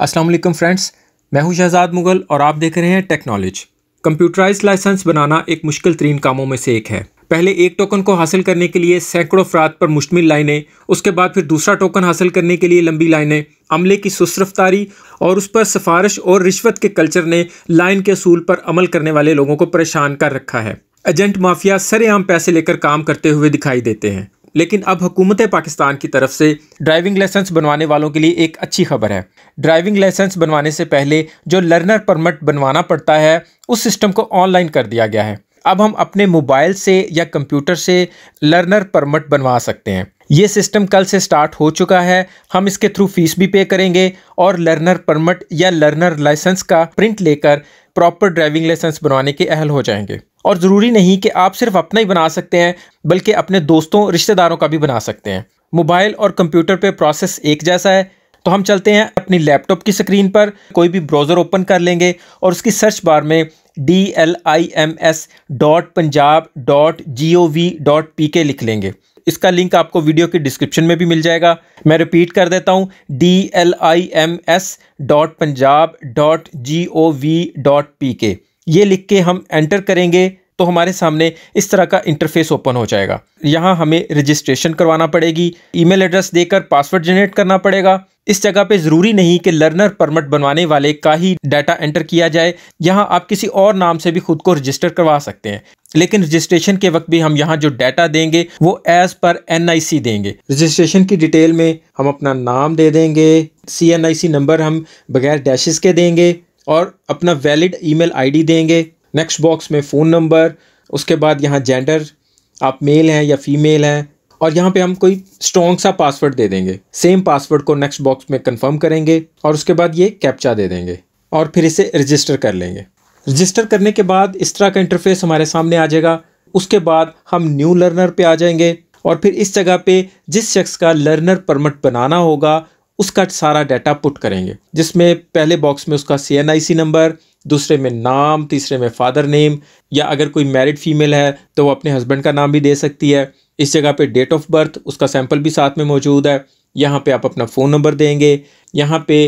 अस्सलाम वालेकुम फ्रेंड्स मैं हूं शहजाद मुगल और आप देख रहे हैं टेक्नोलॉज कंप्यूटराइज लाइसेंस बनाना एक मुश्किल तरीन कामों में से एक है पहले एक टोकन को हासिल करने के लिए सैकड़ों अफराद पर मुश्तमिल लाइनें उसके बाद फिर दूसरा टोकन हासिल करने के लिए लंबी लाइनें अमले की सुस्त रफ्तारी और उस पर सिफारिश और रिश्वत के कल्चर ने लाइन के असूल पर अमल करने वाले लोगों को परेशान कर रखा है एजेंट माफिया सरेआम पैसे लेकर काम करते हुए दिखाई देते हैं लेकिन अब हुकूमत पाकिस्तान की तरफ से ड्राइविंग लाइसेंस बनवाने वालों के लिए एक अच्छी खबर है ड्राइविंग लाइसेंस बनवाने से पहले जो लर्नर परमिट बनवाना पड़ता है उस सिस्टम को ऑनलाइन कर दिया गया है अब हम अपने मोबाइल से या कंप्यूटर से लर्नर परमिट बनवा सकते हैं ये सिस्टम कल से स्टार्ट हो चुका है हम इसके थ्रू फीस भी पे करेंगे और लर्नर परमिट या लर्नर लाइसेंस का प्रिंट लेकर प्रॉपर ड्राइविंग लाइसेंस बनवाने के अहल हो जाएंगे और ज़रूरी नहीं कि आप सिर्फ अपना ही बना सकते हैं बल्कि अपने दोस्तों रिश्तेदारों का भी बना सकते हैं मोबाइल और कंप्यूटर पर प्रोसेस एक जैसा है तो हम चलते हैं अपनी लैपटॉप की स्क्रीन पर कोई भी ब्राउज़र ओपन कर लेंगे और उसकी सर्च बार में D L I M S dot Punjab dot G O V dot P K लिख लेंगे इसका लिंक आपको वीडियो के डिस्क्रिप्शन में भी मिल जाएगा मैं रिपीट कर देता हूँ D L I M S dot Punjab dot G O V dot P K ये लिख के हम एंटर करेंगे तो हमारे सामने इस तरह का इंटरफेस ओपन हो जाएगा यहाँ हमें रजिस्ट्रेशन करवाना पड़ेगी ईमेल एड्रेस देकर पासवर्ड जनरेट करना पड़ेगा इस जगह पे ज़रूरी नहीं कि लर्नर परमिट बनवाने वाले का ही डाटा एंटर किया जाए यहाँ आप किसी और नाम से भी खुद को रजिस्टर करवा सकते हैं लेकिन रजिस्ट्रेशन के वक्त भी हम यहाँ जो डाटा देंगे वो एज पर एन देंगे रजिस्ट्रेशन की डिटेल में हम अपना नाम दे देंगे सी नंबर हम बगैर डैशेज़ के देंगे और अपना वैलिड ईमेल आईडी देंगे नेक्स्ट बॉक्स में फ़ोन नंबर उसके बाद यहाँ जेंडर आप मेल हैं या फीमेल हैं और यहाँ पे हम कोई स्ट्रॉन्ग सा पासवर्ड दे देंगे सेम पासवर्ड को नेक्स्ट बॉक्स में कंफर्म करेंगे और उसके बाद ये कैप्चा दे देंगे और फिर इसे रजिस्टर कर लेंगे रजिस्टर करने के बाद इस तरह का इंटरफेस हमारे सामने आ जाएगा उसके बाद हम न्यू लर्नर पे आ जाएंगे और फिर इस जगह पे जिस शख्स का लर्नर परमिट बनाना होगा उसका सारा डाटा पुट करेंगे जिसमें पहले बॉक्स में उसका सी नंबर दूसरे में नाम तीसरे में फादर नेम या अगर कोई मैरिड फीमेल है तो वो अपने हस्बैंड का नाम भी दे सकती है इस जगह पे डेट ऑफ बर्थ उसका सैंपल भी साथ में मौजूद है यहाँ पे आप अपना फ़ोन नंबर देंगे यहाँ पे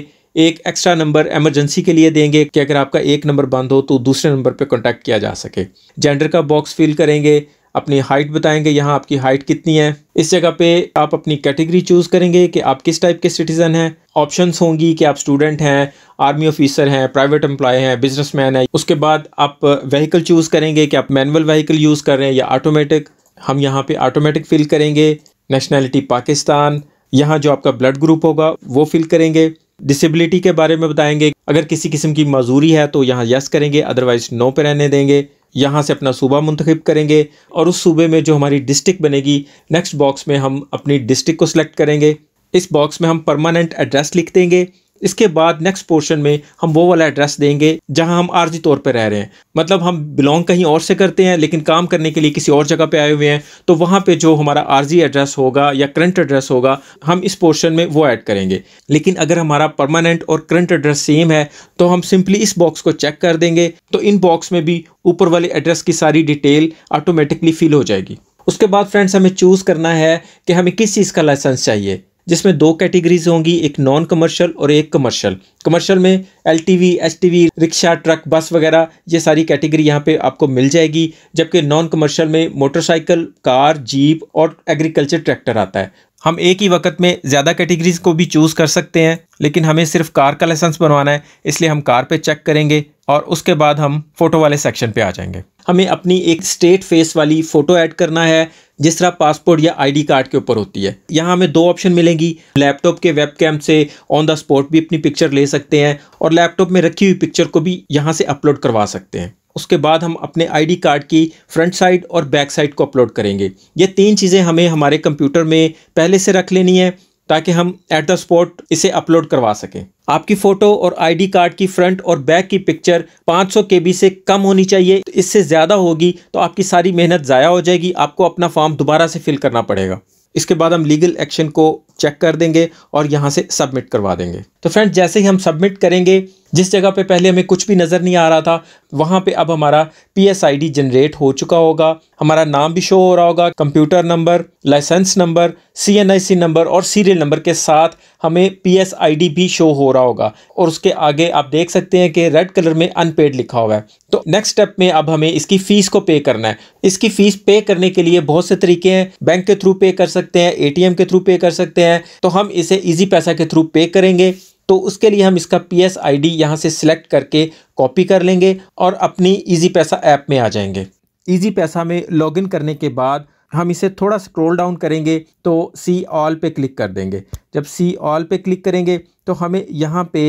एक एक्स्ट्रा नंबर एमरजेंसी के लिए देंगे कि अगर आपका एक नंबर बंद हो तो दूसरे नंबर पर कॉन्टैक्ट किया जा सके जेंडर का बॉक्स फिल करेंगे अपनी हाइट बताएंगे यहाँ आपकी हाइट कितनी है इस जगह पे आप अपनी कैटेगरी चूज़ करेंगे कि आप किस टाइप के सिटीज़न हैं ऑप्शंस होंगी कि आप स्टूडेंट हैं आर्मी ऑफिसर हैं प्राइवेट एम्प्लॉय हैं बिजनेसमैन हैं उसके बाद आप व्हीकल चूज़ करेंगे कि आप मैनुअल व्हीकल यूज़ कर रहे हैं या ऑटोमेटिक हम यहाँ पे ऑटोमेटिक फिल करेंगे नेशनैलिटी पाकिस्तान यहाँ जो आपका ब्लड ग्रुप होगा वो फिल करेंगे डिसेबिलिटी के बारे में बताएंगे अगर किसी किस्म की मजदूरी है तो यहाँ यस करेंगे अदरवाइज नो पे रहने देंगे यहाँ से अपना सूबा मंतखब करेंगे और उस सूबे में जो हमारी डिस्ट्रिक्ट बनेगी नेक्स्ट बॉक्स में हम अपनी डिस्ट्रिक्ट को सिलेक्ट करेंगे इस बॉक्स में हम परमानेंट एड्रेस लिख देंगे इसके बाद नेक्स्ट पोर्शन में हम वो वाला एड्रेस देंगे जहां हम आर्जी तौर पर रह रहे हैं मतलब हम बिलोंग कहीं और से करते हैं लेकिन काम करने के लिए किसी और जगह पे आए हुए हैं तो वहां पे जो हमारा आर्जी एड्रेस होगा या करंट एड्रेस होगा हम इस पोर्शन में वो ऐड करेंगे लेकिन अगर हमारा परमानेंट और करंट एड्रेस सेम है तो हम सिंपली इस बॉक्स को चेक कर देंगे तो इन बॉक्स में भी ऊपर वाले एड्रेस की सारी डिटेल ऑटोमेटिकली फिल हो जाएगी उसके बाद फ्रेंड्स हमें चूज़ करना है कि हमें किस चीज़ का लाइसेंस चाहिए जिसमें दो कैटेगरीज होंगी एक नॉन कमर्शियल और एक कमर्शियल कमर्शियल में L T V T V rickshaw truck bus वगैरह ये सारी कैटेगरी यहाँ पे आपको मिल जाएगी जबकि नॉन कमर्शियल में मोटरसाइकिल कार जीप और एग्रीकल्चर ट्रैक्टर आता है हम एक ही वक्त में ज़्यादा कैटेगरीज को भी चूज़ कर सकते हैं लेकिन हमें सिर्फ कार का लाइसेंस बनवाना है इसलिए हम कार पे चेक करेंगे और उसके बाद हम फ़ोटो वाले सेक्शन पे आ जाएंगे हमें अपनी एक स्ट्रेट फेस वाली फ़ोटो ऐड करना है जिस तरह पासपोर्ट या आईडी कार्ड के ऊपर होती है यहाँ हमें दो ऑप्शन मिलेंगी लैपटॉप के वेब से ऑन द स्पॉट भी अपनी पिक्चर ले सकते हैं और लैपटॉप में रखी हुई पिक्चर को भी यहाँ से अपलोड करवा सकते हैं उसके बाद हम अपने आईडी कार्ड की फ्रंट साइड और बैक साइड को अपलोड करेंगे ये तीन चीज़ें हमें हमारे कंप्यूटर में पहले से रख लेनी है ताकि हम एट द स्पॉट इसे अपलोड करवा सकें आपकी फ़ोटो और आईडी कार्ड की फ्रंट और बैक की पिक्चर 500 बी से कम होनी चाहिए तो इससे ज़्यादा होगी तो आपकी सारी मेहनत ज़ाया हो जाएगी आपको अपना फॉर्म दोबारा से फिल करना पड़ेगा इसके बाद हम लीगल एक्शन को चेक कर देंगे और यहाँ से सबमिट करवा देंगे तो फ्रेंड जैसे ही हम सबमिट करेंगे जिस जगह पे पहले हमें कुछ भी नज़र नहीं आ रहा था वहाँ पे अब हमारा P S I D generate हो चुका होगा हमारा नाम भी शो हो रहा होगा computer number license number C N I C number और सीरियल नंबर के साथ हमें पी एस आई डी भी शो हो रहा होगा और उसके आगे आप देख सकते हैं कि रेड कलर में अनपेड लिखा हुआ है तो नेक्स्ट स्टेप में अब हमें इसकी फ़ीस को पे करना है इसकी फ़ीस पे करने के लिए बहुत से तरीके हैं बैंक के थ्रू पे कर सकते हैं ए टी एम के थ्रू पे कर सकते हैं तो हम इसे ईजी पैसा के थ्रू पे करेंगे तो उसके लिए हम इसका पी एस आई डी यहाँ से सिलेक्ट करके कॉपी कर लेंगे और अपनी ईजी पैसा ऐप में आ जाएंगे ईजी पैसा में लॉगिन करने के बाद हम इसे थोड़ा स्क्रॉल डाउन करेंगे तो सी ऑल पे क्लिक कर देंगे जब सी ऑल पे क्लिक करेंगे तो हमें यहाँ पे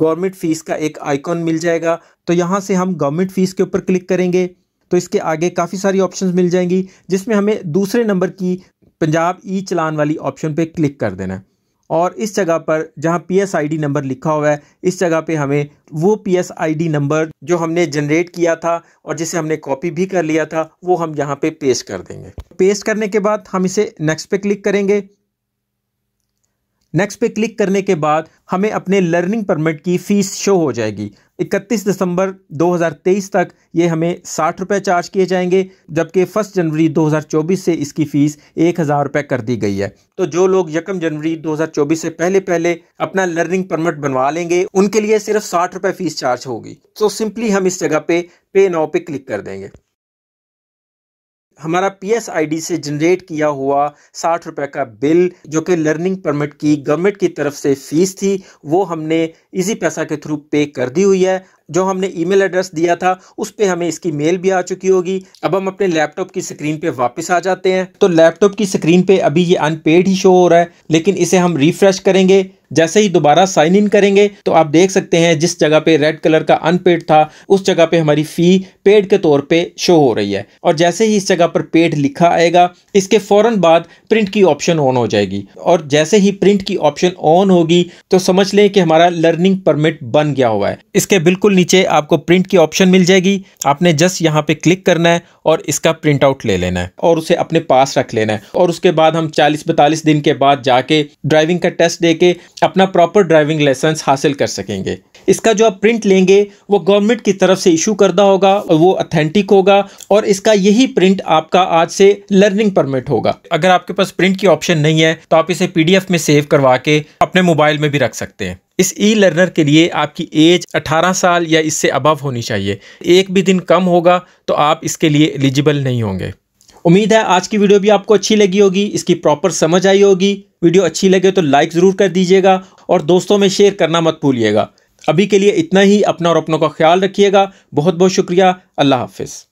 गवर्नमेंट फ़ीस का एक आइकॉन मिल जाएगा तो यहाँ से हम गवर्नमेंट फ़ीस के ऊपर क्लिक करेंगे तो इसके आगे काफ़ी सारी ऑप्शंस मिल जाएंगी जिसमें हमें दूसरे नंबर की पंजाब ई चलान वाली ऑप्शन पे क्लिक कर देना है और इस जगह पर जहाँ P S I D number लिखा हुआ है इस जगह पे हमें वो P S I D number जो हमने जनरेट किया था और जिसे हमने कॉपी भी कर लिया था वो हम यहाँ पे पेस्ट कर देंगे पेस्ट करने के बाद हम इसे नेक्स्ट पे क्लिक करेंगे नेक्स्ट पे क्लिक करने के बाद हमें अपने लर्निंग परमिट की फ़ीस शो हो जाएगी 31 दिसंबर 2023 तक ये हमें साठ रुपये चार्ज किए जाएंगे जबकि फ़र्स्ट जनवरी 2024 से इसकी फ़ीस एक हज़ार रुपये कर दी गई है तो जो लोग यकम जनवरी 2024 से पहले पहले अपना लर्निंग परमिट बनवा लेंगे उनके लिए सिर्फ साठ रुपये फ़ीस चार्ज होगी तो सिंपली हम इस जगह पे पे नाव पे क्लिक कर देंगे हमारा पीएसआईडी से जनरेट किया हुआ साठ रुपए का बिल जो कि लर्निंग परमिट की गवर्नमेंट की तरफ से फीस थी वो हमने इसी पैसा के थ्रू पे कर दी हुई है जो हमने ईमेल एड्रेस दिया था उस पर हमें इसकी मेल भी आ चुकी होगी अब हम अपने लैपटॉप की स्क्रीन पे वापस आ जाते हैं तो लैपटॉप की स्क्रीन पे अभी ये अनपेड ही शो हो रहा है लेकिन इसे हम रिफ्रेश करेंगे जैसे ही दोबारा साइन इन करेंगे तो आप देख सकते हैं जिस जगह पे रेड कलर का अनपेड था उस जगह पे हमारी फ़ी पेड के तौर पे शो हो रही है और जैसे ही इस जगह पर पेड लिखा आएगा इसके फौरन बाद प्रिंट की ऑप्शन ऑन हो जाएगी और जैसे ही प्रिंट की ऑप्शन ऑन होगी तो समझ लें कि हमारा लर्निंग परमिट बन गया हुआ है इसके बिल्कुल नीचे आपको प्रिंट की ऑप्शन मिल जाएगी आपने जस्ट यहाँ पे क्लिक करना है और इसका प्रिंट आउट ले लेना है और उसे अपने पास रख लेना है और उसके बाद हम 40-45 दिन के बाद जाके ड्राइविंग का टेस्ट दे अपना प्रॉपर ड्राइविंग लाइसेंस हासिल कर सकेंगे इसका जो आप प्रिंट लेंगे वो गवर्नमेंट की तरफ से इशू करदा होगा और वो अथेंटिक होगा और इसका यही प्रिंट आपका आज से लर्निंग परमिट होगा अगर आपके पास प्रिंट की ऑप्शन नहीं है तो आप इसे पीडीएफ में सेव करवा के अपने मोबाइल में भी रख सकते हैं इस ई लर्नर के लिए आपकी एज 18 साल या इससे अबव होनी चाहिए एक भी दिन कम होगा तो आप इसके लिए एलिजिबल नहीं होंगे उम्मीद है आज की वीडियो भी आपको अच्छी लगी होगी इसकी प्रॉपर समझ आई होगी वीडियो अच्छी लगे तो लाइक ज़रूर कर दीजिएगा और दोस्तों में शेयर करना मत भूलिएगा अभी के लिए इतना ही अपना और अपनों का ख्याल रखिएगा बहुत बहुत शुक्रिया अल्लाह हाफिज़